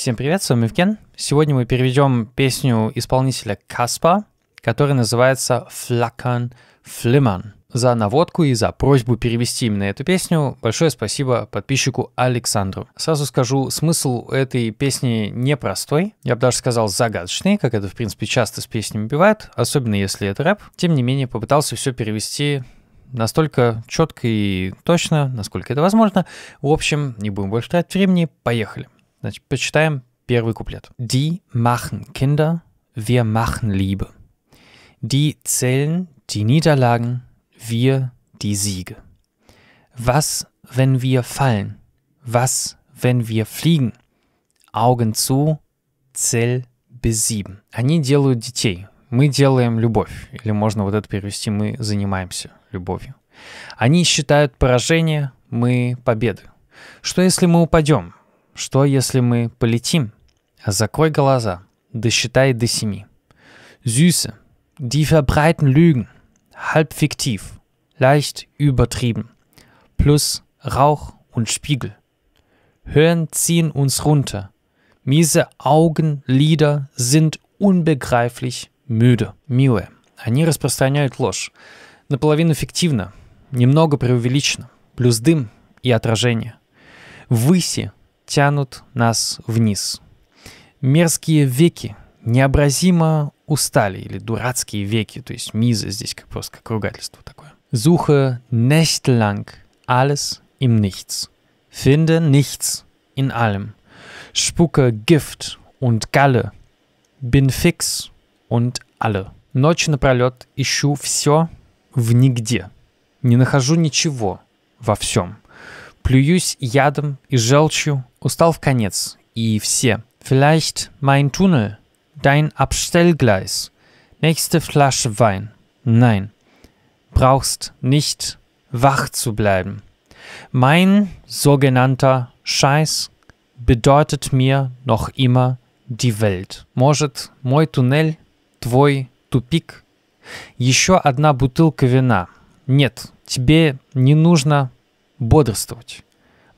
Всем привет, с вами Евген. Сегодня мы переведем песню исполнителя Каспа, которая называется «Флакан Флиман». За наводку и за просьбу перевести именно эту песню большое спасибо подписчику Александру. Сразу скажу, смысл этой песни непростой, я бы даже сказал загадочный, как это в принципе часто с песнями бывает, особенно если это рэп. Тем не менее, попытался все перевести настолько четко и точно, насколько это возможно. В общем, не будем больше тратить времени, поехали. Значит, почитаем первый куплет. Die machen Kinder, wir machen Liebe. Die zählen die Niederlagen, wir die Siege. Was, wenn wir fallen? Was, wenn wir fliegen? Augen zu, цель без sieben. Они делают детей. Мы делаем любовь. Или можно вот это перевести «мы занимаемся любовью». Они считают поражение, мы победы. Что если мы упадем? Что, если мы полетим? Закрой глаза. Досчитай до семи. Süße. Die verbreiten Lügen. Halb fiktiv. Leicht übertrieben. Plus Rauch und Spiegel. Hören ziehen uns runter. Miese Augenlider sind unbegreiflich müde. Милые. Они распространяют ложь. Наполовину фиктивно. Немного преувеличено. Плюс дым и отражение. Выси тянут нас вниз. Мерзкие веки необразимо устали, или дурацкие веки, то есть мизы здесь как просто как ругательство такое. Suche nächtelang alles im Nichts. Finde nichts in allem. Spucke Gift und Galle. Bin fix und alle. Ночь напролет ищу все в нигде. Не нахожу ничего во всем. Плююсь ядом и желчью, устал в конец. И все. Vielleicht mein Tunnel, dein Abstellgleis, nächste Flasche Wein. Nein, brauchst nicht wach zu bleiben. Mein sogenannter Scheiß bedeutet mir noch immer die Welt. Может, мой туннель, твой тупик? Еще одна бутылка вина. Нет, тебе не нужно бодрствовать.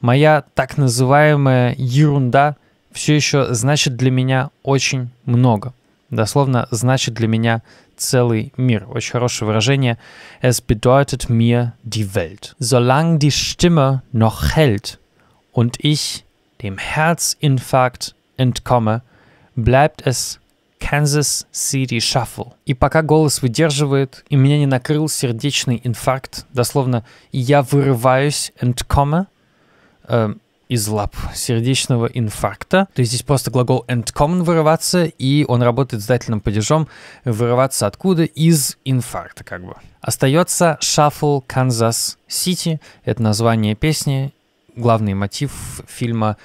Моя так называемая ерунда все еще значит для меня очень много. Дословно значит для меня целый мир. Очень хорошее выражение. Es bedeutet mir die Welt. Solange die Stimme noch hält und ich dem Herzinfarkt entkomme, bleibt es Kansas City Shuffle. И пока голос выдерживает, и меня не накрыл сердечный инфаркт, дословно «я вырываюсь» and comma, э, из лап сердечного инфаркта. То есть здесь просто глагол and common вырываться, и он работает с дательным падежом вырываться откуда? Из инфаркта как бы. Остается Shuffle Kansas City. Это название песни, главный мотив фильма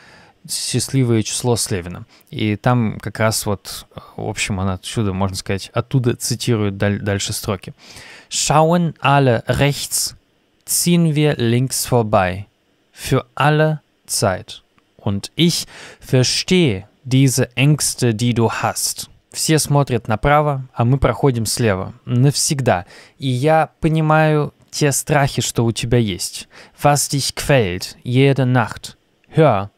счастливое число с Левиным. И там как раз вот, в общем, она отсюда, можно сказать, оттуда цитирует дальше строки. «Schauen alle rechts, ziehen wir links vorbei, für alle Zeit. Und ich verstehe diese Ängste, die du hast». Все смотрят направо, а мы проходим слева. Навсегда. И я понимаю те страхи, что у тебя есть. Was dich quält, jede Nacht. Hör,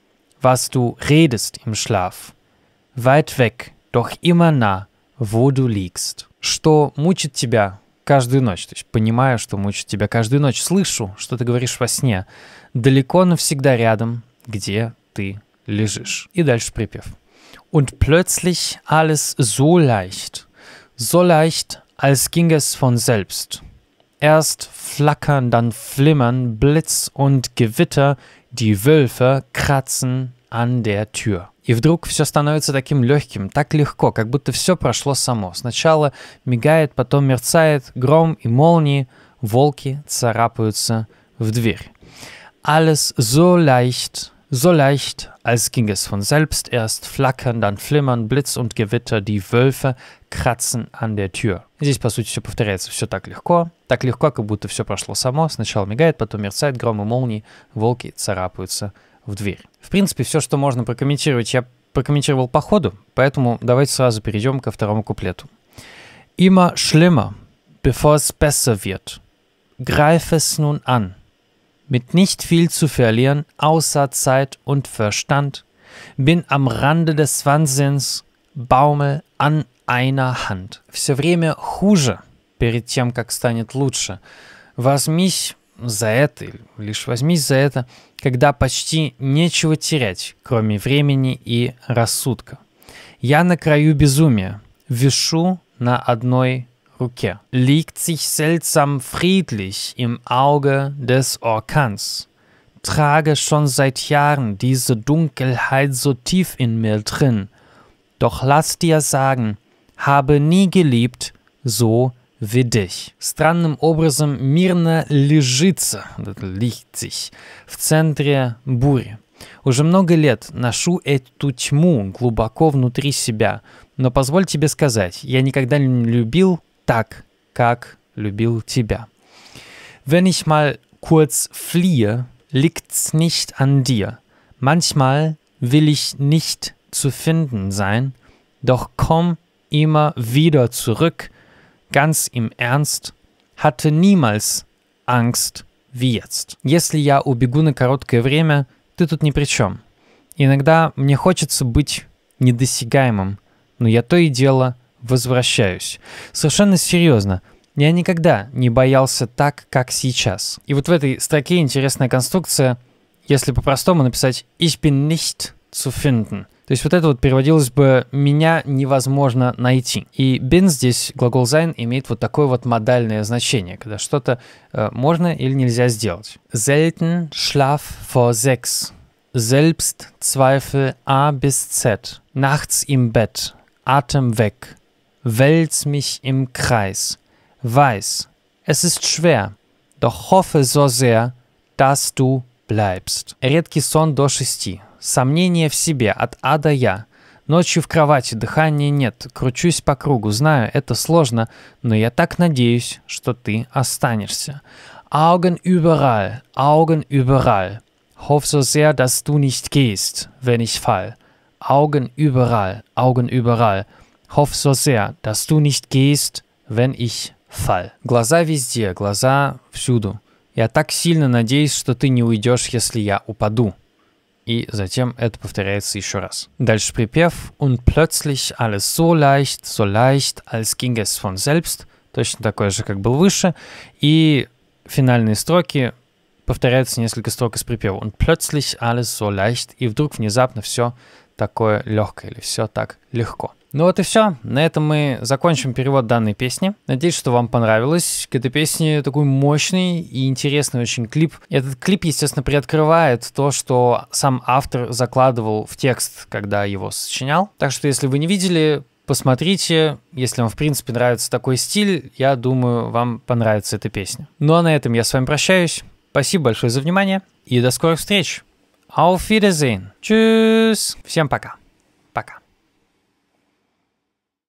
was du redest im Schlaf. Weit weg, doch immer nah, wo du liegst. Что мучит тебя каждую ночь, то есть понимаю, что мучит тебя каждую ночь, слышу, что ты говоришь во сне, далеко, но всегда рядом, где ты лежишь. И дальше припев. Und plötzlich alles so leicht, so leicht, als ging es von selbst. Erst Flackern, dann Flimmern, Blitz und Gewitter, die Wölfe kratzen an der Tür. И вдруг все становится таким легким, так легко, как будто все прошло само. Сначала мигает, потом мерцает, гром и молнии, волки царапаются в дверь. Alles so leicht So leicht, als ging es von selbst, erst flackern, dann flimmern, Blitz und Gewitter, die Wölfe краtzen an der Tür. Здесь, по сути, все повторяется, все так легко, так легко, как будто все прошло само, сначала мигает, потом мерцает, гром и молнии, волки царапаются в дверь. В принципе, все, что можно прокомментировать, я прокомментировал по ходу, поэтому давайте сразу перейдем ко второму куплету. Immer schlimmer, bevor es besser wird. Greif es nun an mit nicht viel zu verlieren außer Zeit und Verstand, bin am Rande des Wahnsinns, baumel an einer Hand. Все время хуже перед тем, как станет лучше. Возьмись за это, лишь возьмись за это, когда почти нечего терять, кроме времени и рассудка. Я на краю безумия, вишу на одной Rückkehr liegt sich seltsam friedlich im Auge des Orkans. Trage schon seit Jahren diese Dunkelheit so tief in mir drin. Doch lass dir sagen, habe nie geliebt, so wie dich. Странным образом мирно лежится, liegt sich, в центре бури. Уже много лет ношу эту тьму глубоко внутри себя, но позволь тебе сказать, я никогда не любил так, как любил тебя. Wenn ich mal kurz fliehe, liegt's nicht an dir. Manchmal will ich nicht zu finden sein, doch komm immer wieder zurück. Ganz im Ernst, hatte niemals Angst wie jetzt. Если я убегу на короткое время, ты тут ни при чем. Иногда мне хочется быть недосягаемым, но я то и дело – возвращаюсь. Совершенно серьезно. Я никогда не боялся так, как сейчас. И вот в этой строке интересная конструкция, если по-простому написать «Ich bin nicht zu finden». То есть вот это вот переводилось бы «меня невозможно найти». И «bin» здесь, глагол «sein» имеет вот такое вот модальное значение, когда что-то э, можно или нельзя сделать. «Selten schlaf vor sechs». Selbst Zweifel A bis Z. Nachts im Bett. Atem weg wälz mich im Kreis. Weiß, es ist schwer, doch hoffe so sehr, dass du bleibst. Редкий сон до шести. Сомнение в себе от А до Я. Ночью в кровати, дыхания нет, кручусь по кругу. Знаю, это сложно, но я так надеюсь, что ты останешься. Augen überall, Augen überall. Hoff so sehr, dass du nicht gehst, wenn ich fall. Augen überall, Augen überall. Hoff so sehr, dass du nicht gehst, wenn ich fall. Глаза везде, глаза всюду. Я так сильно надеюсь, что ты не уйдешь, если я упаду. И затем это повторяется еще раз. Дальше припев. Und plötzlich alles so leicht, so leicht, als ging es von selbst. Точно такое же, как был выше. И финальные строки повторяются несколько строк из припева. Und plötzlich alles so leicht. И вдруг внезапно все такое легкое или все так легко. Ну вот и все. На этом мы закончим перевод данной песни. Надеюсь, что вам понравилось. К этой песне такой мощный и интересный очень клип. Этот клип, естественно, приоткрывает то, что сам автор закладывал в текст, когда его сочинял. Так что, если вы не видели, посмотрите. Если вам, в принципе, нравится такой стиль, я думаю, вам понравится эта песня. Ну а на этом я с вами прощаюсь. Спасибо большое за внимание и до скорых встреч. Auf Wiedersehen. Tschüss. Всем пока. Пока.